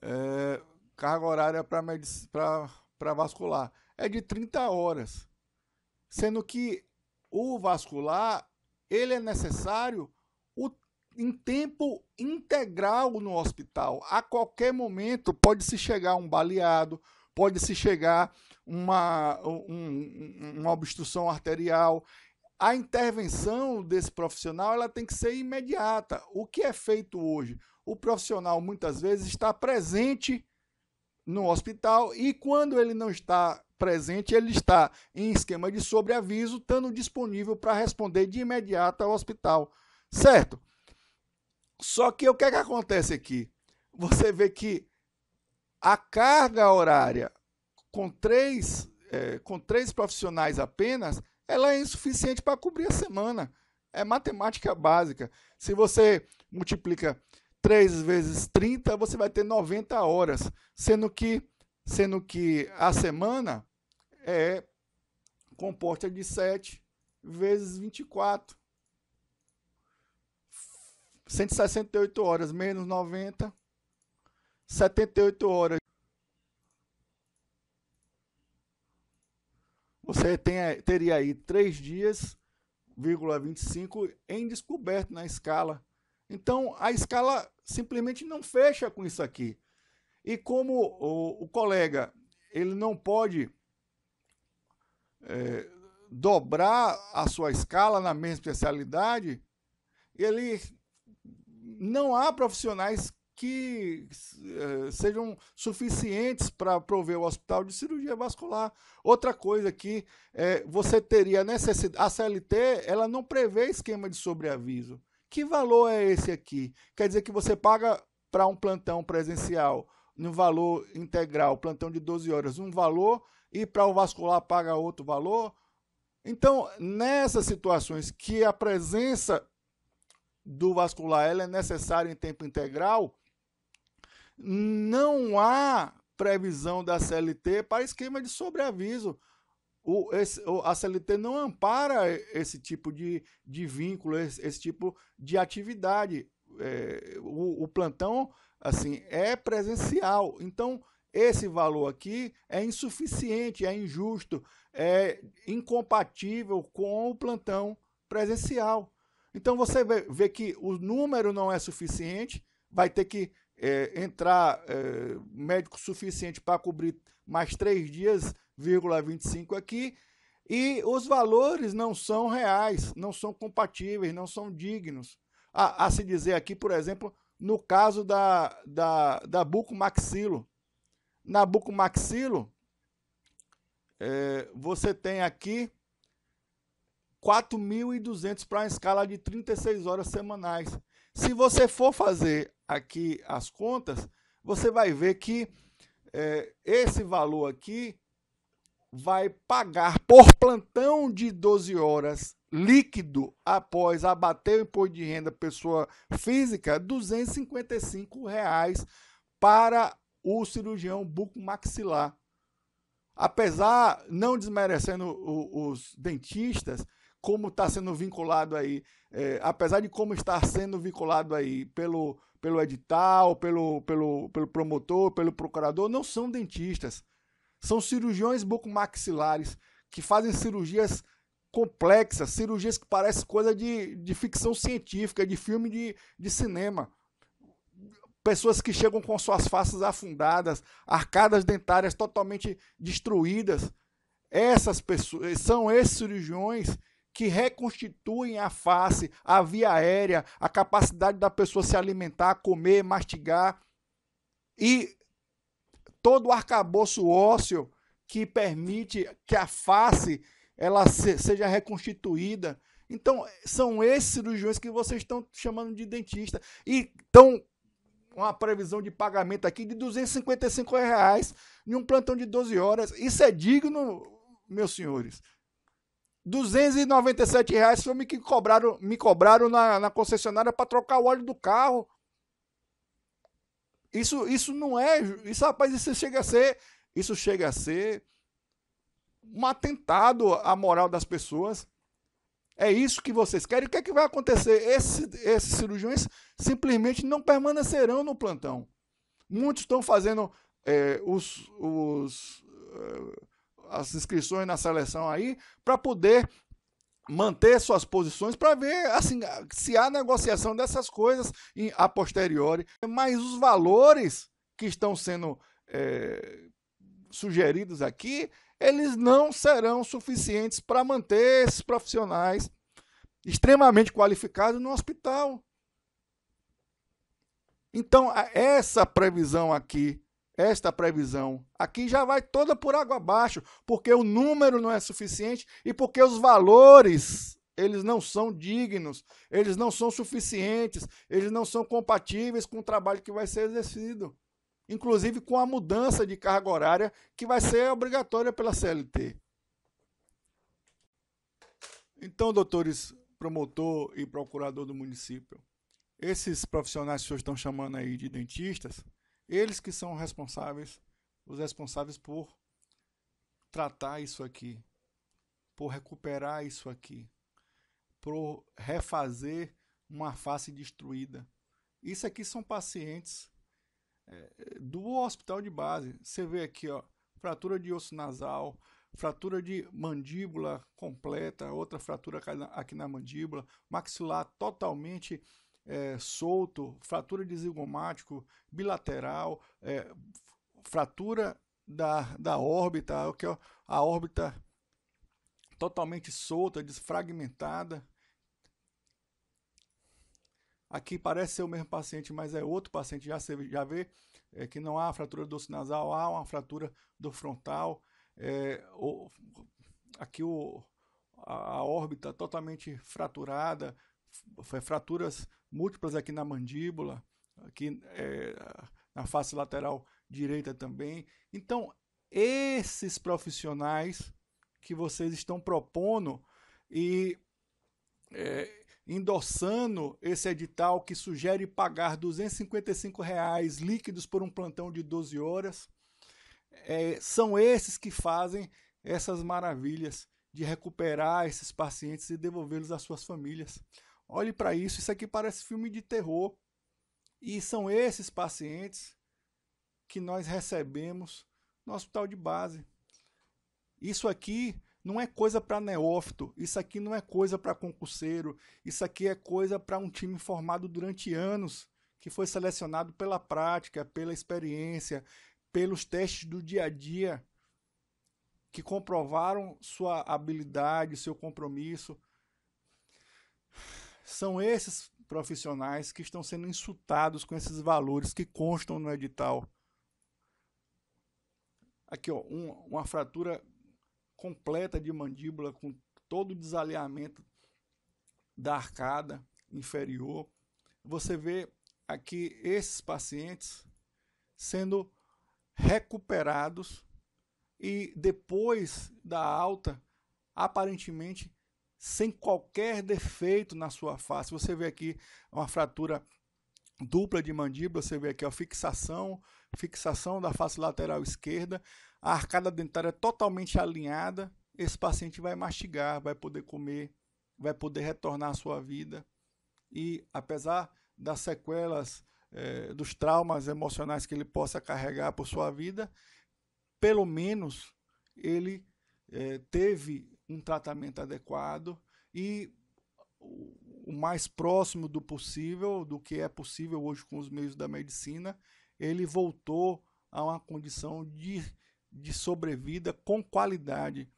é, carga horária para vascular é de 30 horas, sendo que o vascular ele é necessário em tempo integral no hospital. A qualquer momento pode se chegar um baleado, pode se chegar uma, um, uma obstrução arterial. A intervenção desse profissional ela tem que ser imediata. O que é feito hoje? O profissional muitas vezes está presente no hospital e quando ele não está presente, ele está em esquema de sobreaviso, estando disponível para responder de imediato ao hospital. Certo? Só que o que, é que acontece aqui? Você vê que a carga horária com três, é, com três profissionais apenas, ela é insuficiente para cobrir a semana. É matemática básica. Se você multiplica 3 vezes 30, você vai ter 90 horas, sendo que, sendo que a semana é composta de 7 vezes 24. 168 horas menos 90, 78 horas. Você tem, teria aí 3 dias, 25 em descoberto na escala. Então, a escala simplesmente não fecha com isso aqui. E como o, o colega ele não pode é, dobrar a sua escala na mesma especialidade, ele não há profissionais que eh, sejam suficientes para prover o hospital de cirurgia vascular. Outra coisa que é, você teria necessidade, a CLT ela não prevê esquema de sobreaviso. Que valor é esse aqui? Quer dizer que você paga para um plantão presencial no valor integral, plantão de 12 horas, um valor e para o vascular paga outro valor? Então, nessas situações que a presença do vascular ela é necessária em tempo integral, não há previsão da CLT para esquema de sobreaviso. O, esse, a CLT não ampara esse tipo de, de vínculo, esse, esse tipo de atividade. É, o, o plantão assim é presencial. Então, esse valor aqui é insuficiente, é injusto, é incompatível com o plantão presencial. Então você vê, que o número não é suficiente, vai ter que é, entrar é, médico suficiente para cobrir mais três dias, vírgula 25 aqui, e os valores não são reais, não são compatíveis, não são dignos. A, a se dizer aqui, por exemplo, no caso da, da, da maxilo Na bucomaxilo, é, você tem aqui 4.200 para uma escala de 36 horas semanais. Se você for fazer aqui as contas, você vai ver que é, esse valor aqui vai pagar por plantão de 12 horas líquido após abater o imposto de renda pessoa física, R$ 255 reais para o cirurgião bucomaxilar. Apesar, não desmerecendo os dentistas, como está sendo vinculado aí, é, apesar de como está sendo vinculado aí pelo, pelo edital, pelo, pelo, pelo promotor, pelo procurador, não são dentistas. São cirurgiões bucomaxilares que fazem cirurgias complexas, cirurgias que parecem coisa de, de ficção científica, de filme de, de cinema. Pessoas que chegam com suas faces afundadas, arcadas dentárias totalmente destruídas. Essas pessoas são esses cirurgiões que reconstituem a face, a via aérea, a capacidade da pessoa se alimentar, comer, mastigar e todo o arcabouço ósseo que permite que a face ela se, seja reconstituída. Então, são esses cirurgiões que vocês estão chamando de dentista. E estão uma previsão de pagamento aqui de 255 reais em um plantão de 12 horas. Isso é digno, meus senhores. 297 reais foi me que cobraram, me cobraram na, na concessionária para trocar o óleo do carro. Isso, isso não é, isso rapaz, isso chega a ser, isso chega a ser um atentado à moral das pessoas. É isso que vocês querem. O que é que vai acontecer? Esse, esses cirurgiões simplesmente não permanecerão no plantão. Muitos estão fazendo é, os, os uh, as inscrições na seleção aí para poder manter suas posições para ver assim se há negociação dessas coisas em, a posteriori. Mas os valores que estão sendo é, sugeridos aqui, eles não serão suficientes para manter esses profissionais extremamente qualificados no hospital. Então, essa previsão aqui esta previsão. Aqui já vai toda por água abaixo, porque o número não é suficiente e porque os valores eles não são dignos, eles não são suficientes, eles não são compatíveis com o trabalho que vai ser exercido, inclusive com a mudança de carga horária que vai ser obrigatória pela CLT. Então, doutores, promotor e procurador do município, esses profissionais que vocês estão chamando aí de dentistas, eles que são responsáveis, os responsáveis por tratar isso aqui, por recuperar isso aqui, por refazer uma face destruída. Isso aqui são pacientes é, do hospital de base. Você vê aqui, ó, fratura de osso nasal, fratura de mandíbula completa, outra fratura aqui na mandíbula, maxilar totalmente é, solto, fratura de zigomático bilateral, é, fratura da, da órbita, que é a órbita totalmente solta, desfragmentada. Aqui parece ser o mesmo paciente, mas é outro paciente. Já, já vê é, que não há fratura do nasal, há uma fratura do frontal. É, o, aqui o, a, a, órbita totalmente fraturada, fraturas múltiplas aqui na mandíbula, aqui é, na face lateral direita também. Então, esses profissionais que vocês estão propondo e é, endossando esse edital que sugere pagar R$ 255 reais líquidos por um plantão de 12 horas, é, são esses que fazem essas maravilhas de recuperar esses pacientes e devolvê-los às suas famílias. Olhe para isso, isso aqui parece filme de terror. E são esses pacientes que nós recebemos no hospital de base. Isso aqui não é coisa para neófito, isso aqui não é coisa para concurseiro, isso aqui é coisa para um time formado durante anos, que foi selecionado pela prática, pela experiência, pelos testes do dia a dia, que comprovaram sua habilidade, seu compromisso são esses profissionais que estão sendo insultados com esses valores que constam no edital. Aqui, ó, um, uma fratura completa de mandíbula com todo o desalinhamento da arcada inferior. Você vê aqui esses pacientes sendo recuperados e depois da alta, aparentemente sem qualquer defeito na sua face. Você vê aqui uma fratura dupla de mandíbula, você vê aqui a fixação, fixação da face lateral esquerda, a arcada dentária é totalmente alinhada. Esse paciente vai mastigar, vai poder comer, vai poder retornar à sua vida. E apesar das sequelas, é, dos traumas emocionais que ele possa carregar por sua vida, pelo menos ele é, teve um tratamento adequado e o mais próximo do possível, do que é possível hoje com os meios da medicina, ele voltou a uma condição de, de sobrevida com qualidade.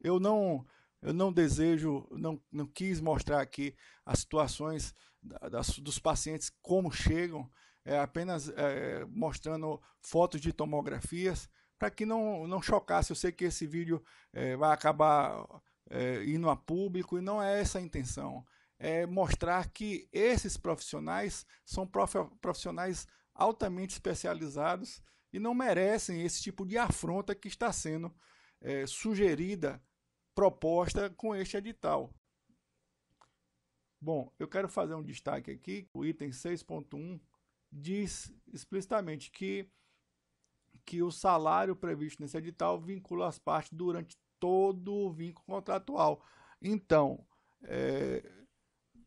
Eu não, eu não desejo, não, não quis mostrar aqui as situações das, dos pacientes como chegam, é, apenas é, mostrando fotos de tomografias, para que não, não chocasse. Eu sei que esse vídeo é, vai acabar é, indo a público e não é essa a intenção. É mostrar que esses profissionais são profissionais altamente especializados e não merecem esse tipo de afronta que está sendo é, sugerida, proposta com este edital. Bom, eu quero fazer um destaque aqui. O item 6.1 diz explicitamente que que o salário previsto nesse edital vincula as partes durante todo o vínculo contratual. Então, é,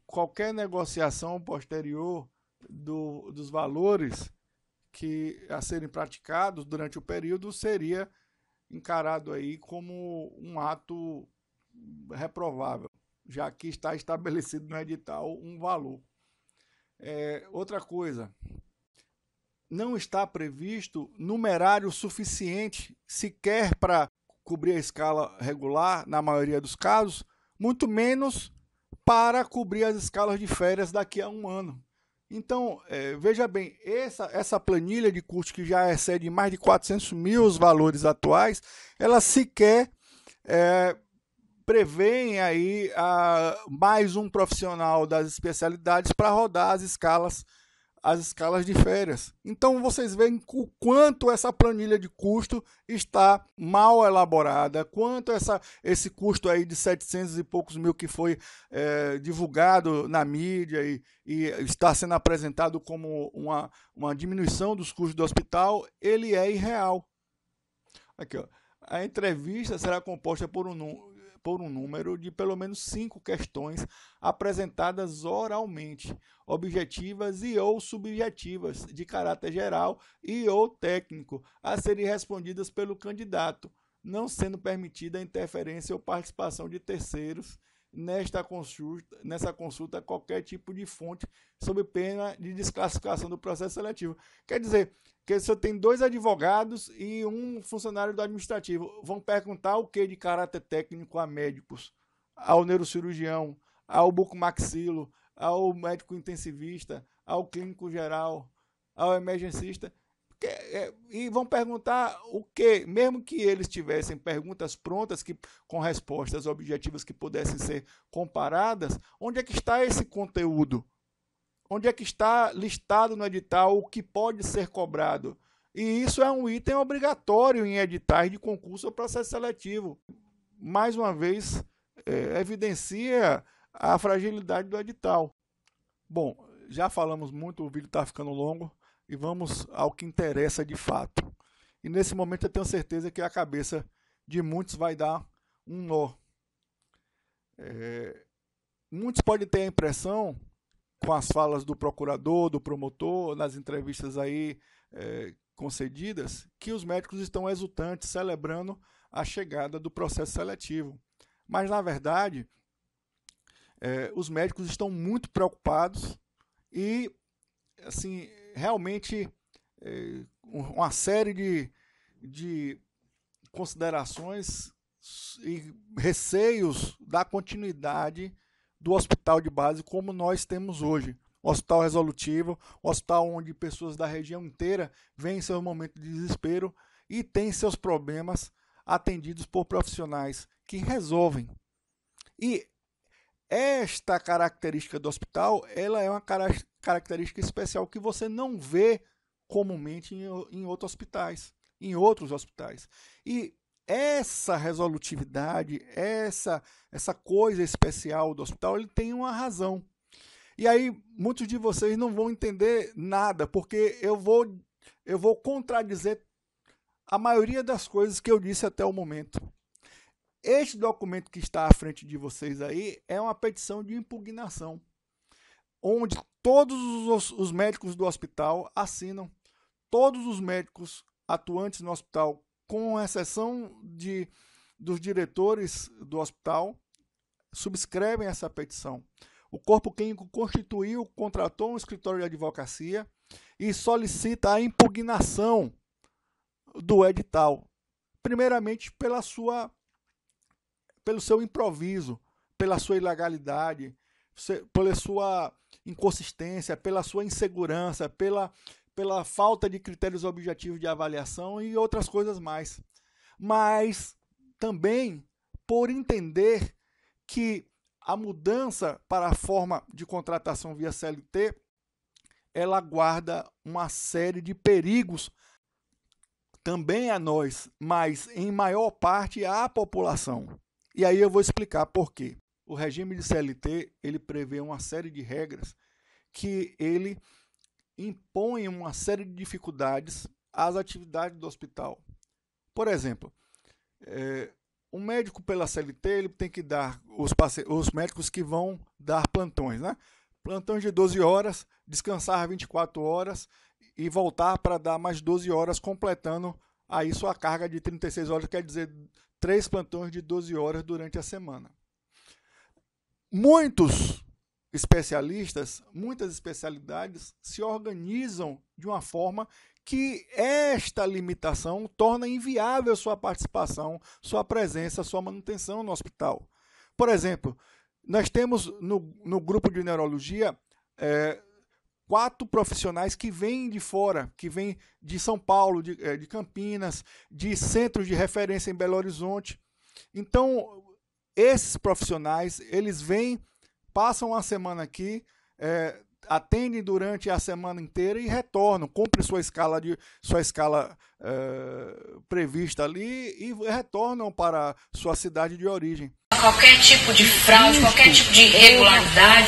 qualquer negociação posterior do, dos valores que a serem praticados durante o período seria encarado aí como um ato reprovável, já que está estabelecido no edital um valor. É, outra coisa, não está previsto numerário suficiente sequer para cobrir a escala regular, na maioria dos casos, muito menos para cobrir as escalas de férias daqui a um ano. Então, é, veja bem, essa, essa planilha de custo que já excede mais de 400 mil os valores atuais, ela sequer é, prevê aí a, ah, mais um profissional das especialidades para rodar as escalas as escalas de férias. Então vocês veem o quanto essa planilha de custo está mal elaborada, quanto essa, esse custo aí de 700 e poucos mil que foi é, divulgado na mídia e, e, está sendo apresentado como uma, uma diminuição dos custos do hospital, ele é irreal. Aqui, ó. A entrevista será composta por um por um número de pelo menos cinco questões apresentadas oralmente, objetivas e ou subjetivas, de caráter geral e ou técnico, a serem respondidas pelo candidato, não sendo permitida a interferência ou participação de terceiros nesta consulta, nessa consulta qualquer tipo de fonte sob pena de desclassificação do processo seletivo. Quer dizer, que se eu tenho dois advogados e um funcionário do administrativo, vão perguntar o que de caráter técnico a médicos, ao neurocirurgião, ao bucomaxilo, ao médico intensivista, ao clínico geral, ao emergencista é, e vão perguntar o que, mesmo que eles tivessem perguntas prontas que com respostas objetivas que pudessem ser comparadas, onde é que está esse conteúdo? Onde é que está listado no edital o que pode ser cobrado? E isso é um item obrigatório em editais de concurso ou processo seletivo. Mais uma vez, é, evidencia a fragilidade do edital. Bom, já falamos muito, o vídeo está ficando longo e vamos ao que interessa de fato. E nesse momento eu tenho certeza que a cabeça de muitos vai dar um nó. É, muitos podem ter a impressão, com as falas do procurador, do promotor, nas entrevistas aí é, concedidas, que os médicos estão exultantes, celebrando a chegada do processo seletivo. Mas, na verdade, é, os médicos estão muito preocupados e, assim, realmente é, uma série de, de considerações e receios da continuidade do hospital de base como nós temos hoje. Hospital resolutivo, hospital onde pessoas da região inteira vêm em seu momento de desespero e têm seus problemas atendidos por profissionais que resolvem. E esta característica do hospital, ela é uma característica especial que você não vê comumente em, em outros hospitais, em outros hospitais. E essa resolutividade, essa essa coisa especial do hospital, ele tem uma razão. E aí muitos de vocês não vão entender nada, porque eu vou eu vou contradizer a maioria das coisas que eu disse até o momento. Este documento que está à frente de vocês aí é uma petição de impugnação, onde todos os, os médicos do hospital assinam, todos os médicos atuantes no hospital, com exceção de, dos diretores do hospital, subscrevem essa petição. O corpo clínico constituiu, contratou um escritório de advocacia e solicita a impugnação do edital, primeiramente pela sua pelo seu improviso, pela sua ilegalidade, pela sua inconsistência, pela sua insegurança, pela, pela falta de critérios objetivos de avaliação e outras coisas mais. Mas também por entender que a mudança para a forma de contratação via CLT ela guarda uma série de perigos também a nós, mas em maior parte à população. E aí eu vou explicar por quê. O regime de CLT, ele prevê uma série de regras que ele impõe uma série de dificuldades às atividades do hospital. Por exemplo, é, médico pela CLT ele tem que dar os, os médicos que vão dar plantões, né? Plantões de 12 horas, descansar 24 horas e voltar para dar mais 12 horas, completando aí sua carga de 36 horas, quer dizer, três plantões de 12 horas durante a semana. Muitos especialistas, muitas especialidades se organizam de uma forma que esta limitação torna inviável sua participação, sua presença, sua manutenção no hospital. Por exemplo, nós temos no, no grupo de neurologia é, quatro profissionais que vêm de fora, que vêm de São Paulo, de, eh, de Campinas, de centros de referência em Belo Horizonte. Então, esses profissionais, eles vêm, passam uma semana aqui, é, atendem durante a semana inteira e retornam, cumprem sua escala de sua escala é, prevista ali e retornam para sua cidade de origem. Qualquer tipo de fraude, qualquer tipo de irregularidade.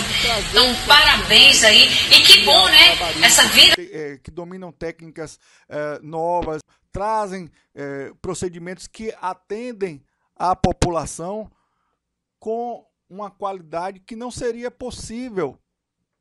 Então, parabéns aí. E que bom, né? Essa vida. Que eh, dominam técnicas é, novas, trazem é, procedimentos que atendem a população com uma qualidade que não seria possível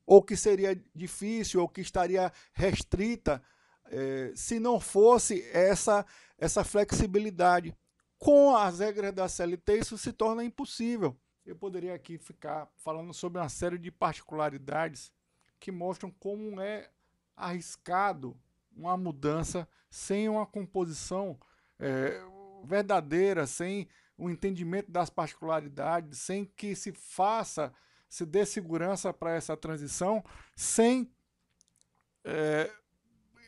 ou que seria difícil, ou que estaria restrita, é, se não fosse essa, essa flexibilidade. Com as regras da CLT, isso se torna impossível. Eu poderia aqui ficar falando sobre uma série de particularidades que mostram como é arriscado uma mudança sem uma composição é, verdadeira, sem o entendimento das particularidades, sem que se faça se dê segurança para essa transição sem é,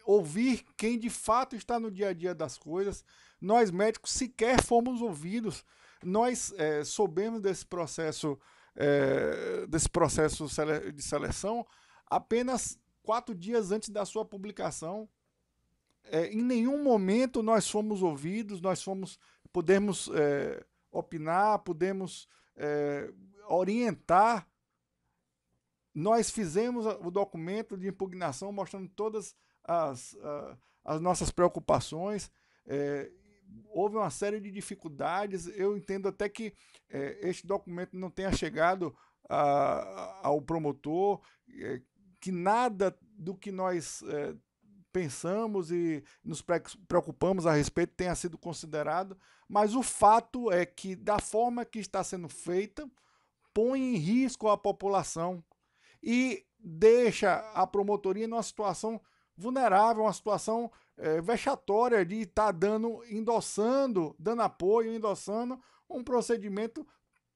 ouvir quem de fato está no dia a dia das coisas. Nós médicos sequer fomos ouvidos, nós é, soubemos desse processo, é, desse processo de seleção apenas quatro dias antes da sua publicação. em nenhum momento nós fomos ouvidos, nós fomos, podemos opinar, podemos é, orientar. Nós fizemos o documento de impugnação mostrando todas as, as nossas preocupações. É, houve uma série de dificuldades. Eu entendo até que é, este documento não tenha chegado a, ao promotor, é, que nada do que nós é, pensamos e nos preocupamos a respeito tenha sido considerado, mas o fato é que, da forma que está sendo feita, põe em risco a população e deixa a promotoria numa situação vulnerável, uma situação é, vexatória de estar tá dando, endossando, dando apoio, endossando um procedimento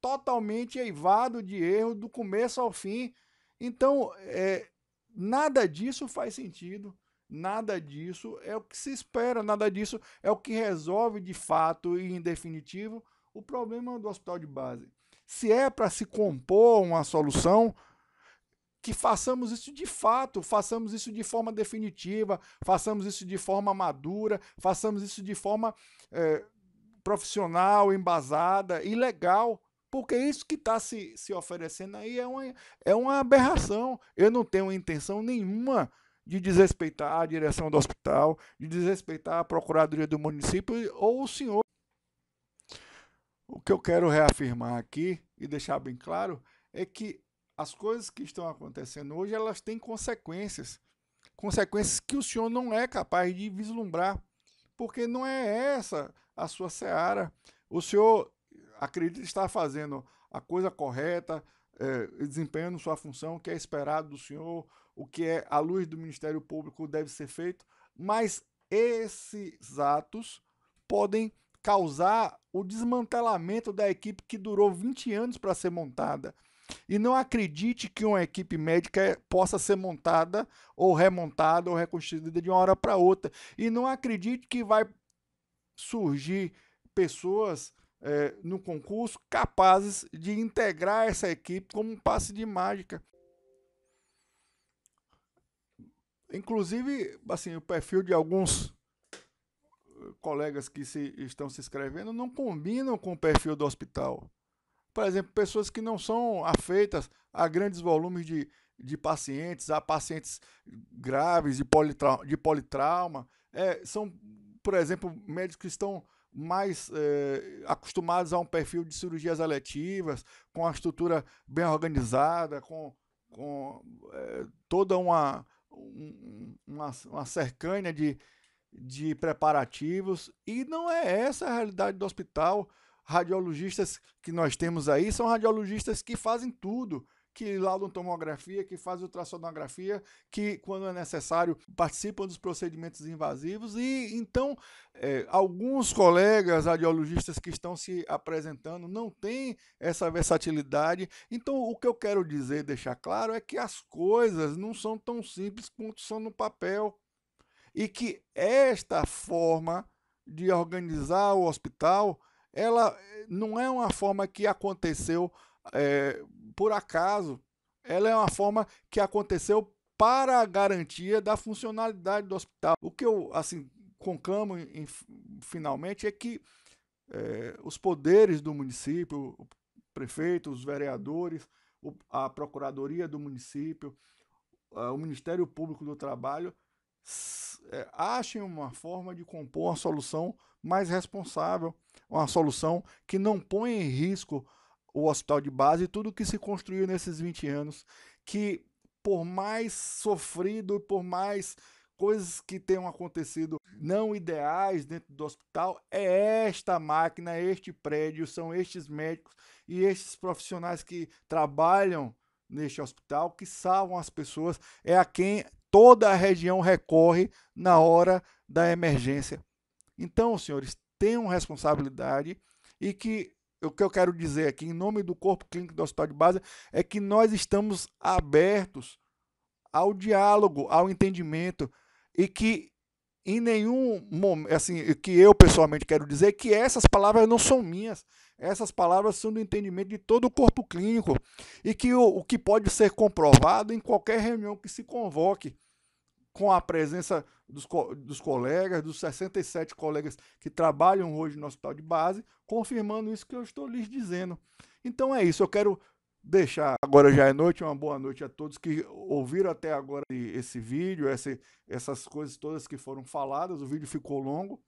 totalmente eivado de erro do começo ao fim. Então, é, nada disso faz sentido. Nada disso é o que se espera, nada disso é o que resolve de fato e em definitivo o problema do hospital de base. Se é para se compor uma solução, que façamos isso de fato, façamos isso de forma definitiva, façamos isso de forma madura, façamos isso de forma é, profissional, embasada e legal, porque isso que está se, se oferecendo aí é uma, é uma aberração. Eu não tenho intenção nenhuma de desrespeitar a direção do hospital, de desrespeitar a procuradoria do município ou o senhor. O que eu quero reafirmar aqui e deixar bem claro é que as coisas que estão acontecendo hoje, elas têm consequências. Consequências que o senhor não é capaz de vislumbrar, porque não é essa a sua seara. O senhor acredita estar fazendo a coisa correta, é, desempenhando sua função que é esperado do senhor, o que é à luz do Ministério Público deve ser feito, mas esses atos podem causar o desmantelamento da equipe que durou 20 anos para ser montada. E não acredite que uma equipe médica é, possa ser montada ou remontada ou reconstruída de uma hora para outra. E não acredite que vai surgir pessoas é, no concurso capazes de integrar essa equipe como um passe de mágica. Inclusive, assim, o perfil de alguns eh, colegas que se, estão se inscrevendo não combinam com o perfil do hospital. Por exemplo, pessoas que não são afeitas a grandes volumes de, de pacientes, a pacientes graves de, politrauma. De politrauma. É, são, por exemplo, médicos que estão mais é, acostumados a um perfil de cirurgias eletivas, com a estrutura bem organizada, com, com é, toda uma um, uma, uma cercânia de, de preparativos. E não é essa a realidade do hospital. Radiologistas que nós temos aí são radiologistas que fazem tudo que laudam tomografia, que fazem ultrassonografia, que, quando é necessário, participam dos procedimentos invasivos. E então, é, alguns colegas radiologistas que estão se apresentando não têm essa versatilidade. Então, o que eu quero dizer, deixar claro, é que as coisas não são tão simples quanto são no papel. E que esta forma de organizar o hospital, ela eh, não é uma forma que aconteceu é, por acaso, ela é uma forma que aconteceu para a garantia da funcionalidade do hospital. O que eu assim conclamo em, finalmente é que é, os poderes do município, o prefeito, os vereadores, o, a procuradoria do município, eh, o Ministério Público do Trabalho é, achem uma forma de compor uma solução mais responsável, uma solução que não ponha em risco o hospital de base e tudo que se construiu nesses 20 anos, que por mais sofrido, por mais coisas que tenham acontecido não ideais dentro do hospital, é esta máquina, este prédio, são estes médicos e estes profissionais que trabalham neste hospital que salvam as pessoas, é a quem toda a região recorre na hora da emergência. Então, senhores, tenham responsabilidade e que o que eu quero dizer aqui, em nome do Corpo Clínico do Hospital de Base, é que nós estamos abertos ao diálogo, ao entendimento, e que em nenhum momento, assim, que eu pessoalmente quero dizer que essas palavras não são minhas. Essas palavras são do entendimento de todo o corpo clínico e que o, o que pode ser comprovado em qualquer reunião que se convoque com a presença dos, co dos colegas, dos 67 colegas que trabalham hoje no hospital de base, confirmando isso que eu estou lhes dizendo. Então é isso, eu quero deixar agora já é noite, uma boa noite a todos que ouviram até agora esse vídeo, esse, essas coisas todas que foram faladas, o vídeo ficou longo,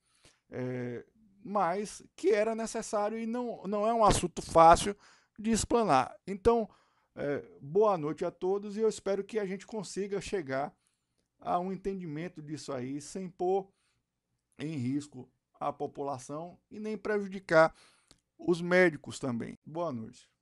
é, mas que era necessário e não, não é um assunto fácil de explanar. Então, é, boa noite a todos e eu espero que a gente consiga chegar a um entendimento disso aí, sem pôr em risco a população e nem prejudicar os médicos também. Boa noite.